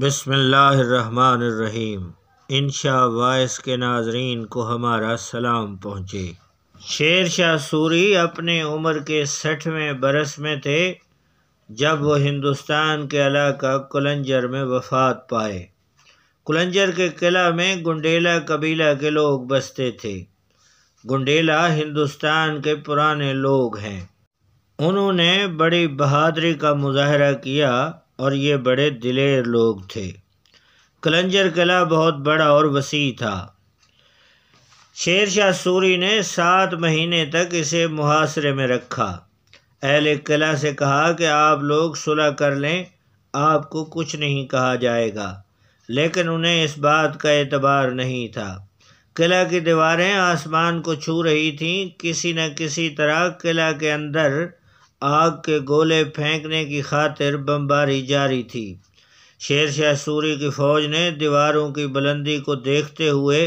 बसमीम इनशा वायस के नाजरीन को हमारा सलाम पहुँचे शेर शाह सूरी अपने उम्र के सठवें बरस में थे जब वो हिंदुस्तान के इलाका कुलंजर में वफात पाए कुलंजर के किला में गुंडेला कबीला के लोग बसते थे गुंडेला हिंदुस्तान के पुराने लोग हैं उन्होंने बड़ी बहादरी का मुजाहरा किया और ये बड़े दिलेर लोग थे कलंजर किला बहुत बड़ा और वसी था शेर शाह सूरी ने सात महीने तक इसे मुहासरे में रखा अहल किला से कहा कि आप लोग सुलह कर लें आपको कुछ नहीं कहा जाएगा लेकिन उन्हें इस बात का एतबार नहीं था किला की दीवारें आसमान को छू रही थीं किसी न किसी तरह किला के अंदर आग के गोले फेंकने की खातिर बमबारी जारी थी शेरशाह सूरी की फौज ने दीवारों की बुलंदी को देखते हुए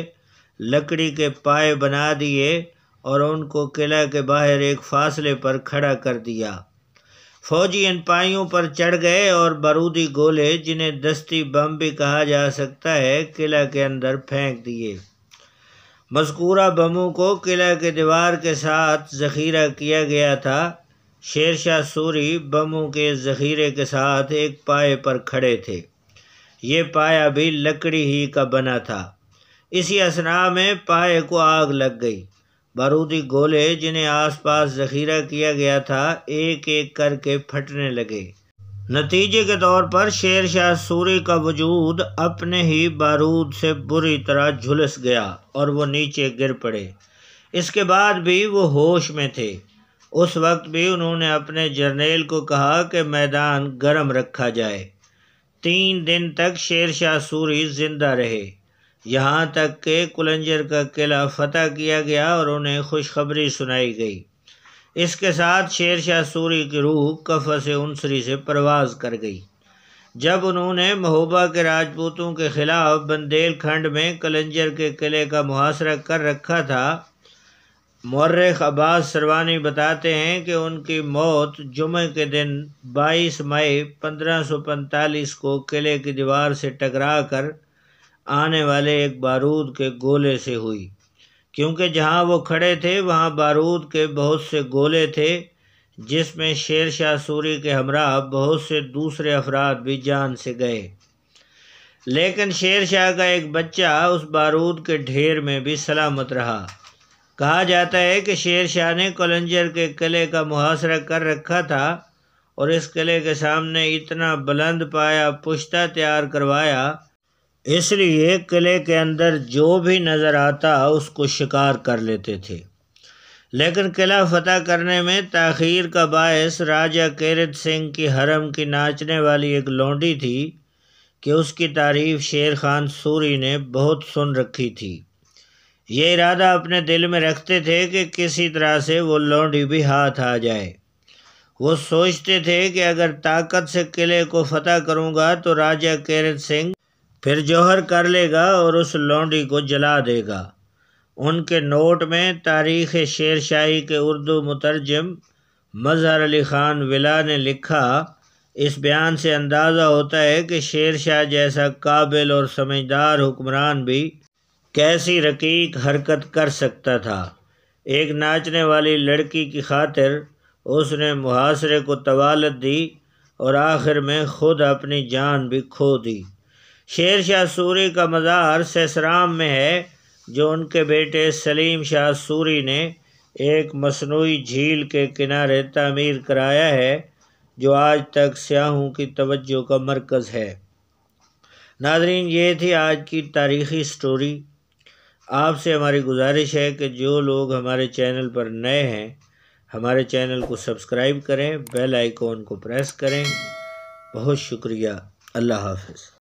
लकड़ी के पाए बना दिए और उनको किला के बाहर एक फासले पर खड़ा कर दिया फौजी इन पाइयों पर चढ़ गए और बारूदी गोले जिन्हें दस्ती बम भी कहा जा सकता है किला के अंदर फेंक दिए मस्कूरा बमों को किला के दीवार के साथ जखीरा किया गया था शेरशाह सूरी बमों के ज़ख़ीरे के साथ एक पाए पर खड़े थे ये पाया भी लकड़ी ही का बना था इसी असना में पाए को आग लग गई बारूदी गोले जिन्हें आसपास ज़ख़ीरा किया गया था एक एक करके फटने लगे नतीजे के तौर पर शेर शाह सूरी का वजूद अपने ही बारूद से बुरी तरह झुलस गया और वो नीचे गिर पड़े इसके बाद भी वो होश में थे उस वक्त भी उन्होंने अपने जर्नेल को कहा कि मैदान गर्म रखा जाए तीन दिन तक शेर शाह सूरी जिंदा रहे यहाँ तक के कुलंजर का किला फतह किया गया और उन्हें खुशखबरी सुनाई गई इसके साथ शेर शाह सूरी की रूह कफ से उनसरी से परवाज कर गई जब उन्होंने महोबा के राजपूतों के ख़िलाफ़ बंदेलखंड में कलंजर के किले का मुहासरा कर रखा था मर्रख अब्बास सरवानी बताते हैं कि उनकी मौत जुमे के दिन 22 मई 1545 को किले की दीवार से टकरा कर आने वाले एक बारूद के गोले से हुई क्योंकि जहां वो खड़े थे वहां बारूद के बहुत से गोले थे जिसमें शेर शाह सूरी के हमरा बहुत से दूसरे अफराद भी जान से गए लेकिन शेर शाह का एक बच्चा उस बारूद के ढेर में भी सलामत रहा कहा जाता है कि शेर शाह ने कलंजर के किले का मुहासरा कर रखा था और इस किले के सामने इतना बुलंद पाया पुश्ता तैयार करवाया इसलिए किले के अंदर जो भी नज़र आता उसको शिकार कर लेते थे लेकिन किला फतह करने में तखीर का बायस राजा केरत सिंह की हरम की नाचने वाली एक लौंडी थी कि उसकी तारीफ़ शेर खान सूरी ने बहुत सुन रखी थी ये इरादा अपने दिल में रखते थे कि किसी तरह से वो लौंडी भी हाथ आ जाए वो सोचते थे कि अगर ताकत से किले को फतह करूंगा तो राजा केरत सिंह फिर जौहर कर लेगा और उस लौंडी को जला देगा उनके नोट में तारीख़ शेर शाही के उर्दू मुतरजम मजहर अली ख़ान विला ने लिखा इस बयान से अंदाज़ा होता है कि शेर शाह जैसा काबिल और समझदार हुक्मरान भी कैसी रकीक हरकत कर सकता था एक नाचने वाली लड़की की खातिर उसने मुहासरे को तवालत दी और आखिर में खुद अपनी जान भी खो दी शेर शाह सूरी का मज़ार सेसराम में है जो उनके बेटे सलीम शाह सूरी ने एक मसनू झील के किनारे तमीर कराया है जो आज तक सयाहों की तवज्जो का मरकज़ है नादरीन ये थी आज की तारीख़ी स्टोरी आपसे हमारी गुजारिश है कि जो लोग हमारे चैनल पर नए हैं हमारे चैनल को सब्सक्राइब करें बेल आइकॉन को प्रेस करें बहुत शुक्रिया अल्लाह हाफिज़